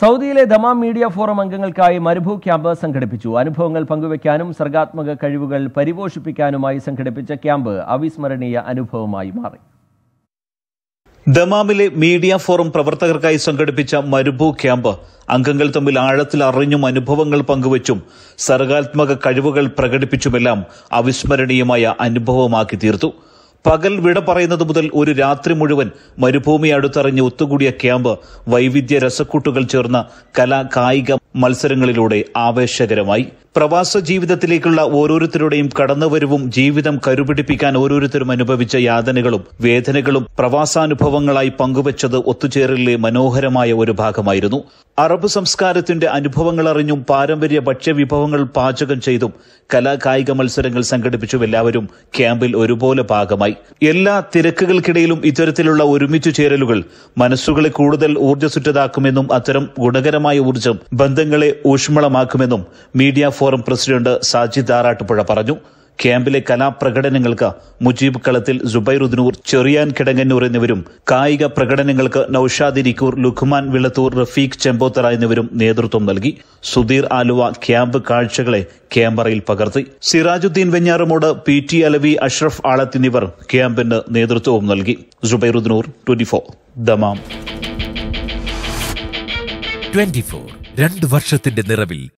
സൗദിയിലെ Dammam media forum അംഗങ്ങൾക്കായി മരുഭൂ camp സംഘടിപ്പിച്ചു അനുഭവങ്ങൾ പങ്കുവയ്ക്കാനും സർഗാത്മക കഴിവുകൾ പരിപോഷിപ്പിക്കാനുമായി സംഘടിപ്പിച്ച ക്യാമ്പ് അവിസ്മരണീയ അനുഭവമായി മാറി ദമാമിലെ മീഡിയ ഫോറം പ്രവർത്തകർക്കായി സംഘടിപ്പിച്ച മരുഭൂ ക്യാമ്പ് അംഗങ്ങൾ തമ്മിൽ ആഴത്തിൽ അറിഞ്ഞും അനുഭവങ്ങൾ പങ്കുവച്ചും സർഗാത്മക കഴിവുകൾ പ്രകടിപ്പിച്ചുമെല്ലാം അവിസ്മരണീയമായ അനുഭവമാക്കി തീർത്തു പകൽ വിട പറയുന്നത് മുതൽ ഒരു രാത്രി മുഴുവൻ മരുഭൂമി അടുത്തറിഞ്ഞ് ഒത്തുകൂടിയ ക്യാമ്പ് വൈവിധ്യ രസക്കൂട്ടുകൾ ചേർന്ന കലാ കായിക മത്സരങ്ങളിലൂടെ ആവേശകരമായി പ്രവാസ ജീവിതത്തിലേക്കുള്ള ഓരോരുത്തരുടെയും കടന്നുവരവും ജീവിതം കരുപിടിപ്പിക്കാൻ ഓരോരുത്തരും അനുഭവിച്ച യാതനകളും വേദനകളും പ്രവാസാനുഭവങ്ങളായി പങ്കുവച്ചത് ഒത്തുചേരലിലെ മനോഹരമായ ഒരു ഭാഗമായിരുന്നു അറബ് സംസ്കാരത്തിന്റെ അനുഭവങ്ങൾ അറിഞ്ഞും പാരമ്പര്യ ഭക്ഷ്യവിഭവങ്ങൾ പാചകം ചെയ്തും കലാകായിക മത്സരങ്ങൾ സംഘടിപ്പിച്ചു എല്ലാവരും ക്യാമ്പിൽ ഒരുപോലെ ഭാഗമായി എല്ലാ തിരക്കുകൾക്കിടയിലും ഇത്തരത്തിലുള്ള ഒരുമിച്ചു ചേരലുകൾ മനസ്സുകളെ കൂടുതൽ ഊർജ്ജസുറ്റതാക്കുമെന്നും അത്തരം ഗുണകരമായ ഊർജ്ജം ബന്ധങ്ങളെ ഊഷ്മളമാക്കുമെന്നും media forum president Sajid Arattupuzha പറഞ്ഞു ക്യാമ്പിലെ കലാപ്രകടനങ്ങൾക്ക് മുജീബ് കളത്തിൽ ജുബൈറുദ്നൂർ ചെറിയാൻ കിടങ്ങന്നൂർ എന്നിവരും കായിക പ്രകടനങ്ങൾക്ക് നൌഷാദ് ഇരിക്കൂർ ലുഖ്മാൻ വിളത്തൂർ റഫീഖ് ചെമ്പോത്തറ എന്നിവരും നേതൃത്വം നൽകി സുധീർ ആലുവ ക്യാമ്പ് കാഴ്ചകളെ ക്യാമ്പറയിൽ പകർത്തി സിറാജുദ്ദീൻ വെഞ്ഞാറുമോട് പി ടി അലവി അഷ്റഫ് ആളത്ത് എന്നിവർ ക്യാമ്പിന് നേതൃത്വവും നൽകി ജുബൈറുദ്നൂർ ട്വന്റി ഫോർ ദമാം രണ്ട് വർഷത്തിന്റെ നിറവിൽ